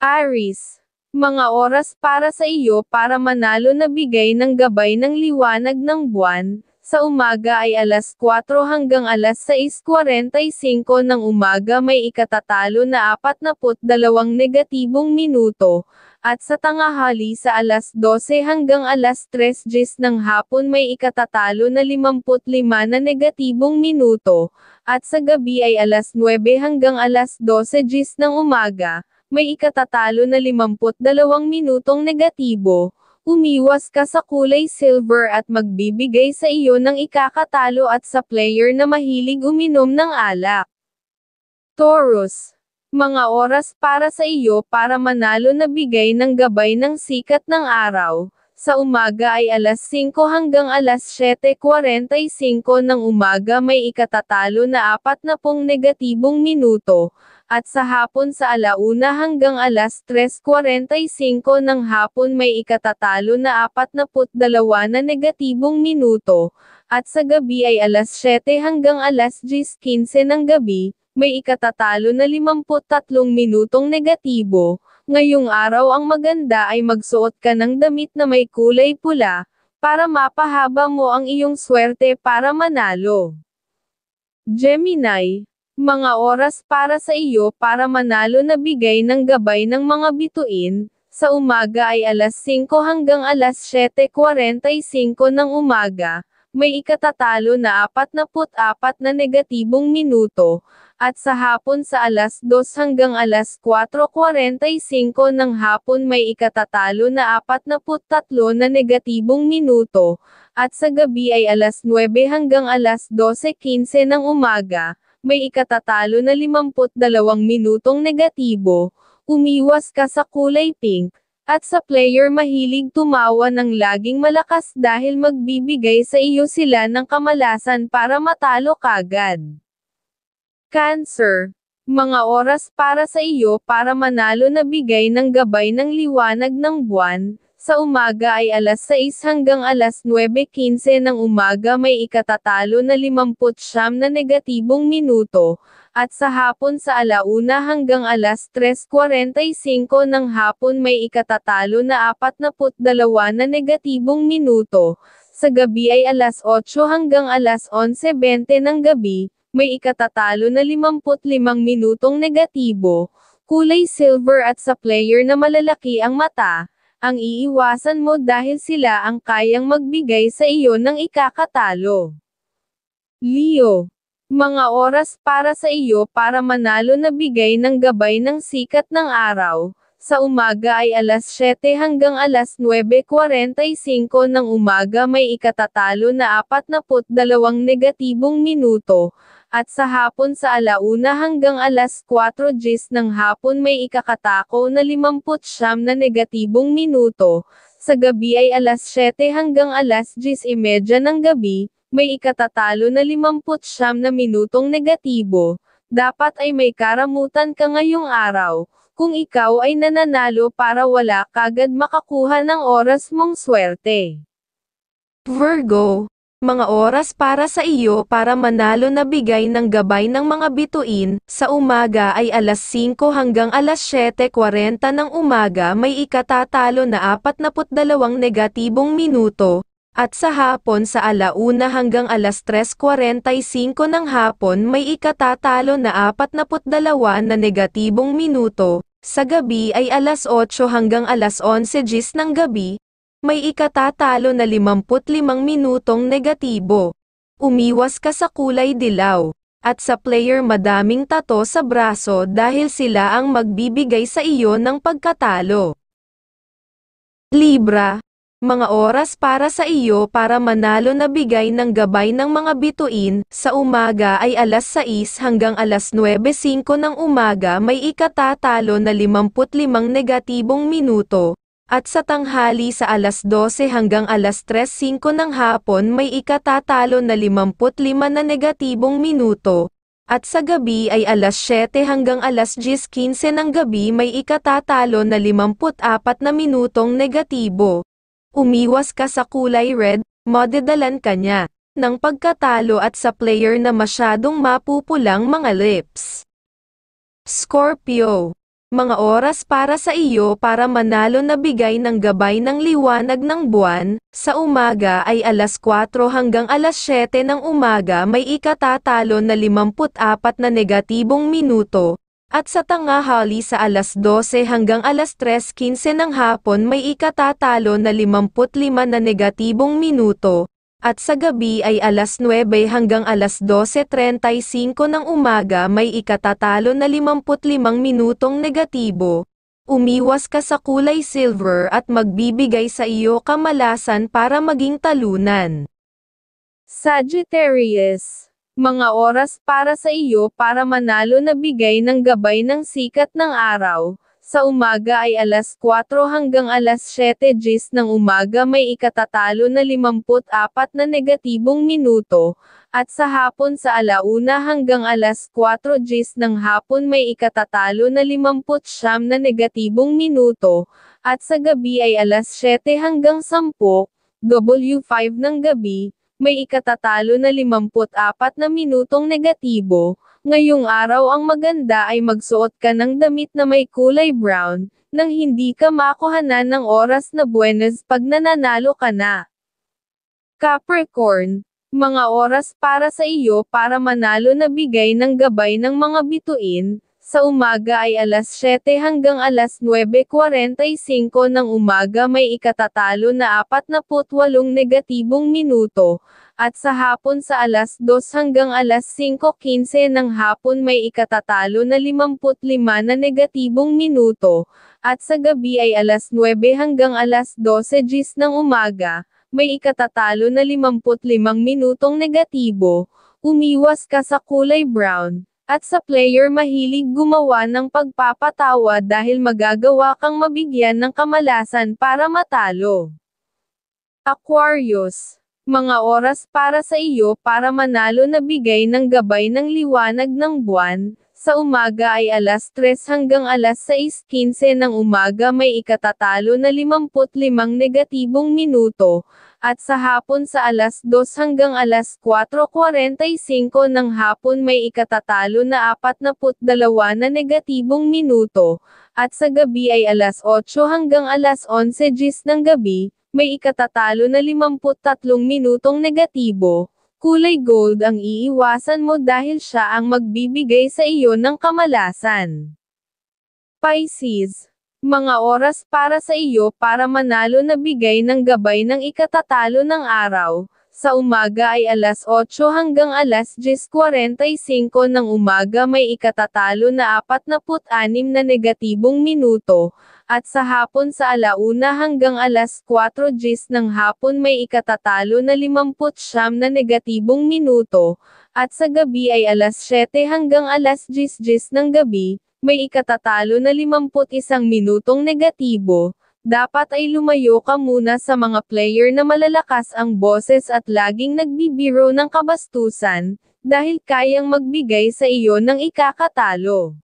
Aris, mga oras para sa iyo para manalo na bigay ng gabay ng liwanag ng buwan, sa umaga ay alas 4 hanggang alas 6.45 ng umaga may ikatatalo na 42 negatibong minuto, at sa tangahali sa alas 12 hanggang alas 3 ng hapon may ikatatalo na 55 na negatibong minuto, at sa gabi ay alas 9 hanggang alas 12 ng umaga may ikatatalo na 52 minutong negatibo, umiwas ka sa kulay silver at magbibigay sa iyo ng ikakatalo at sa player na mahilig uminom ng alak. Taurus. Mga oras para sa iyo para manalo na bigay ng gabay ng sikat ng araw, sa umaga ay alas 5 hanggang alas 7.45 ng umaga may ikatatalo na 40 negatibong minuto, at sa hapon sa alauna hanggang alas 3.45 ng hapon may ikatatalo na 42 na negatibong minuto, at sa gabi ay alas 7 hanggang alas 10.15 ng gabi, may ikatatalo na 53 minutong negatibo, Ngayong araw ang maganda ay magsuot ka ng damit na may kulay pula, para mapahaba mo ang iyong swerte para manalo. Gemini, mga oras para sa iyo para manalo na bigay ng gabay ng mga bituin, sa umaga ay alas 5 hanggang alas 7.45 ng umaga, may ikatatalo na 44 na negatibong minuto, at sa hapon sa alas 2 hanggang alas 4.45 ng hapon may ikatatalo na 43 na negatibong minuto, at sa gabi ay alas 9 hanggang alas 12.15 ng umaga, may ikatatalo na 52 minutong negatibo, umiwas ka sa kulay pink, at sa player mahilig tumawa ng laging malakas dahil magbibigay sa iyo sila ng kamalasan para matalo kagad. Cancer. Mga oras para sa iyo para manalo na bigay ng gabay ng liwanag ng buwan, sa umaga ay alas 6 hanggang alas 9.15 ng umaga may ikatatalo na 59 na negatibong minuto, at sa hapon sa alauna hanggang alas 3.45 ng hapon may ikatatalo na 42 na negatibong minuto, sa gabi ay alas 8 hanggang alas 11.20 ng gabi, may ikatatalo na 55 minutong negatibo, kulay silver at sa player na malalaki ang mata, ang iiwasan mo dahil sila ang kayang magbigay sa iyo ng ikakatalo. Leo, mga oras para sa iyo para manalo na bigay ng gabay ng sikat ng araw. Sa umaga ay alas 7 hanggang alas 9.45 ng umaga may ikatatalo na 42 negatibong minuto at sa hapon sa alauna hanggang alas 4 gis ng hapon may ikakatako na 59 na negatibong minuto, sa gabi ay alas 7 hanggang alas 10.30 e ng gabi, may ikatatalo na 59 na minutong negatibo, dapat ay may karamutan ka ngayong araw, kung ikaw ay nananalo para wala kagad makakuha ng oras mong swerte. Virgo mga oras para sa iyo para manalo na bigay ng gabay ng mga bituin, sa umaga ay alas 5 hanggang alas 7.40 ng umaga may ikatatalo na 42 negatibong minuto, at sa hapon sa alauna hanggang alas 3.45 ng hapon may ikatatalo na 42 na negatibong minuto, sa gabi ay alas 8 hanggang alas 11 gis ng gabi, may ikatatalo na 55 minutong negatibo. Umiwas ka sa kulay dilaw. At sa player madaming tato sa braso dahil sila ang magbibigay sa iyo ng pagkatalo. Libra, mga oras para sa iyo para manalo na bigay ng gabay ng mga bituin, sa umaga ay alas 6 hanggang alas 9.05 ng umaga may ikatatalo na 55 negatibong minuto, at sa tanghali sa alas 12 hanggang alas 3.05 ng hapon may ikatatalo na 55 na negatibong minuto, at sa gabi ay alas 7 hanggang alas 10.15 ng gabi may ikatatalo na 54 na minutong negatibo. Umiwas ka sa kulay red, madadalan ka niya, ng pagkatalo at sa player na masyadong mapupulang mga lips. Scorpio mga oras para sa iyo para manalo na bigay ng gabay ng liwanag ng buwan, sa umaga ay alas 4 hanggang alas 7 ng umaga may ikatatalo na 54 na negatibong minuto, at sa tangahali sa alas 12 hanggang alas 3.15 ng hapon may ikatatalo na 55 na negatibong minuto, at sa gabi ay alas 9 hanggang alas 12.35 ng umaga may ikatatalo na 55 minutong negatibo. Umiwas ka sa kulay silver at magbibigay sa iyo kamalasan para maging talunan. Sagittarius mga oras para sa iyo para manalo na bigay ng gabay ng sikat ng araw, sa umaga ay alas 4 hanggang alas 7 gis ng umaga may ikatatalo na 54 na negatibong minuto, at sa hapon sa alauna hanggang alas 4 gis ng hapon may ikatatalo na 59 na negatibong minuto, at sa gabi ay alas 7 hanggang 10, W5 ng gabi, may ikatatalo na 54 na minutong negatibo, ngayong araw ang maganda ay magsuot ka ng damit na may kulay brown, nang hindi ka makuhanan ng oras na buenas pag nananalo ka na. Capricorn, mga oras para sa iyo para manalo na bigay ng gabay ng mga bituin, sa umaga ay alas 7 hanggang alas 9.45 ng umaga may ikatatalo na 48 negatibong minuto, at sa hapon sa alas 2 hanggang alas 5.15 ng hapon may ikatatalo na 55 na negatibong minuto, at sa gabi ay alas 9 hanggang alas 12 gis ng umaga, may ikatatalo na 55 minutong negatibo, umiwas ka sa kulay brown. At sa player mahilig gumawa ng pagpapatawa dahil magagawa kang mabigyan ng kamalasan para matalo. Aquarius mga oras para sa iyo para manalo na bigay ng gabay ng liwanag ng buwan, sa umaga ay alas 3 hanggang alas 6.15 ng umaga may ikatatalo na 55 negatibong minuto, at sa hapon sa alas 2 hanggang alas 4.45 ng hapon may ikatatalo na 42 na negatibong minuto, at sa gabi ay alas 8 hanggang alas 11 gis ng gabi, may ikatatalo na 53 minutong negatibo Kulay gold ang iiwasan mo dahil siya ang magbibigay sa iyo ng kamalasan. Pisces, mga oras para sa iyo para manalo na bigay ng gabay ng ikatatalo ng araw. Sa umaga ay alas 8 hanggang alas 10.45 ng umaga may ikatatalo na 46 na negatibong minuto, at sa hapon sa alauna hanggang alas 4 gis ng hapon may ikatatalo na 59 na negatibong minuto, at sa gabi ay alas 7 hanggang alas 10 gis ng gabi, may ikatatalo na 51 minutong negatibo, dapat ay lumayo ka muna sa mga player na malalakas ang boses at laging nagbibiro ng kabastusan, dahil kayang magbigay sa iyo ng ikakatalo.